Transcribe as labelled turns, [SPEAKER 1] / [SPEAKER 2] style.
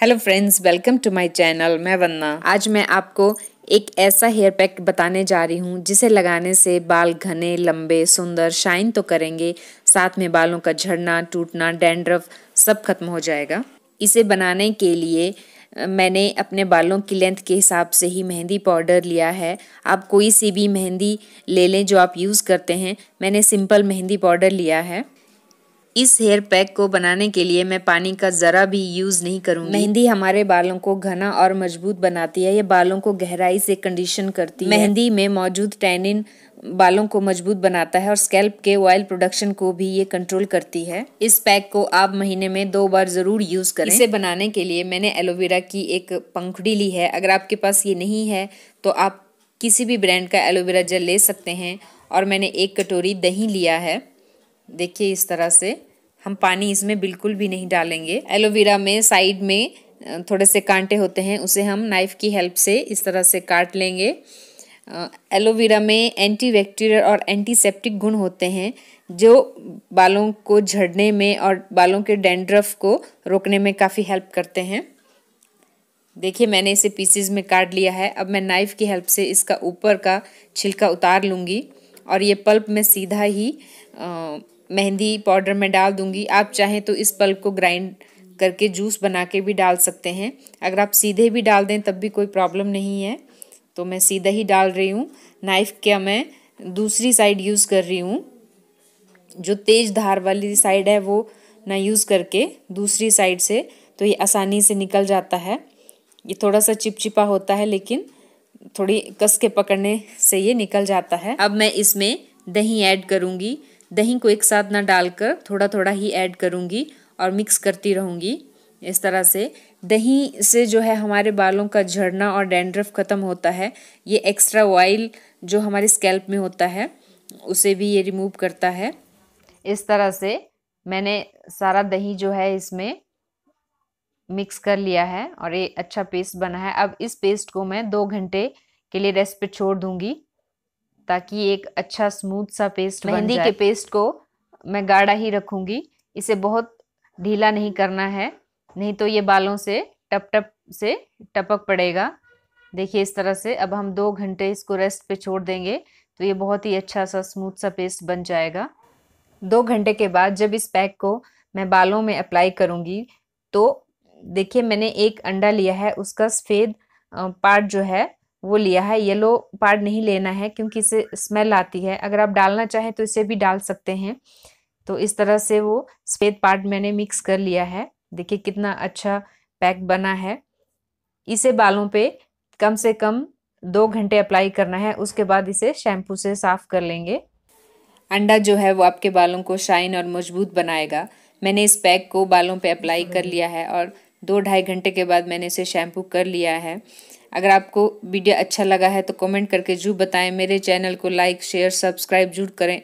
[SPEAKER 1] hello friends welcome to my channel मैं वन्ना आज मैं आपको एक ऐसा हेयर पैक बताने जा रही हूँ जिसे लगाने से बाल घने लंबे सुंदर शाइन तो करेंगे साथ में बालों का झड़ना टूटना डैंड्रफ सब खत्म हो जाएगा इसे बनाने के लिए मैंने अपने बालों की लेंथ के हिसाब से ही मेहंदी पाउडर लिया है आप कोई सी भी मेहंदी ले लें जो आप यूज़ करते हैं मैंने सिंपल मेहंदी पाउडर लिया है इस हेयर पैक को बनाने के लिए मैं पानी का ज़रा भी यूज़ नहीं करूँगी मेहंदी हमारे बालों को घना और मजबूत बनाती है ये बालों को गहराई से कंडीशन करती है मेहंदी में मौजूद टैनिन बालों को मजबूत बनाता है और स्कैल्प के ऑयल प्रोडक्शन को भी ये कंट्रोल करती है इस पैक को आप महीने में दो बार ज़रूर यूज़ करें इसे बनाने के लिए मैंने एलोवेरा की एक पंखुड़ी ली है अगर आपके पास ये नहीं है तो आप किसी भी ब्रांड का एलोवेरा जेल ले सकते हैं और मैंने एक कटोरी दही लिया है देखिए इस तरह से हम पानी इसमें बिल्कुल भी नहीं डालेंगे एलोवेरा में साइड में थोड़े से कांटे होते हैं उसे हम नाइफ़ की हेल्प से इस तरह से काट लेंगे एलोवेरा में एंटी बैक्टीरियल और एंटीसेप्टिक गुण होते हैं जो बालों को झड़ने में और बालों के डेंड्रफ को रोकने में काफ़ी हेल्प करते हैं देखिए मैंने इसे पीसीज में काट लिया है अब मैं नाइफ़ की हेल्प से इसका ऊपर का छिलका उतार लूँगी और ये पल्प में सीधा ही आ, मेहंदी पाउडर में डाल दूंगी आप चाहें तो इस पल्प को ग्राइंड करके जूस बना के भी डाल सकते हैं अगर आप सीधे भी डाल दें तब भी कोई प्रॉब्लम नहीं है तो मैं सीधा ही डाल रही हूँ नाइफ़ क्या मैं दूसरी साइड यूज़ कर रही हूँ जो तेज़ धार वाली साइड है वो ना यूज़ करके दूसरी साइड से तो ये आसानी से निकल जाता है ये थोड़ा सा चिपचिपा होता है लेकिन थोड़ी कस के पकड़ने से ये निकल जाता है अब मैं इसमें दही ऐड करूँगी दही को एक साथ ना डालकर थोड़ा थोड़ा ही ऐड करूँगी और मिक्स करती रहूँगी इस तरह से दही से जो है हमारे बालों का झड़ना और डैंड्रफ ख़त्म होता है ये एक्स्ट्रा ऑयल जो हमारे स्कैल्प में होता है उसे भी ये रिमूव करता है इस तरह से मैंने सारा दही जो है इसमें मिक्स कर लिया है और ये अच्छा पेस्ट बना है अब इस पेस्ट को मैं दो घंटे के लिए रेस्ट पे छोड़ दूंगी ताकि एक अच्छा स्मूथ सा पेस्ट मेहंदी के पेस्ट को मैं गाढ़ा ही रखूँगी इसे बहुत ढीला नहीं करना है नहीं तो ये बालों से टप टप से टपक पड़ेगा देखिए इस तरह से अब हम दो घंटे इसको रेस्ट पे छोड़ देंगे तो ये बहुत ही अच्छा सा स्मूथ सा पेस्ट बन जाएगा दो घंटे के बाद जब इस पैक को मैं बालों में अप्लाई करूँगी तो देखिए मैंने एक अंडा लिया है उसका सफ़ेद पार्ट जो है वो लिया है येलो पार्ट नहीं लेना है क्योंकि इसे स्मेल आती है अगर आप डालना चाहें तो इसे भी डाल सकते हैं तो इस तरह से वो सफ़ेद पार्ट मैंने मिक्स कर लिया है देखिए कितना अच्छा पैक बना है इसे बालों पे कम से कम दो घंटे अप्लाई करना है उसके बाद इसे शैम्पू से साफ़ कर लेंगे अंडा जो है वो आपके बालों को शाइन और मजबूत बनाएगा मैंने इस पैक को बालों पे अप्लाई कर लिया है और दो ढाई घंटे के बाद मैंने इसे शैम्पू कर लिया है अगर आपको वीडियो अच्छा लगा है तो कमेंट करके जरूर बताएं मेरे चैनल को लाइक शेयर सब्सक्राइब जरूर करें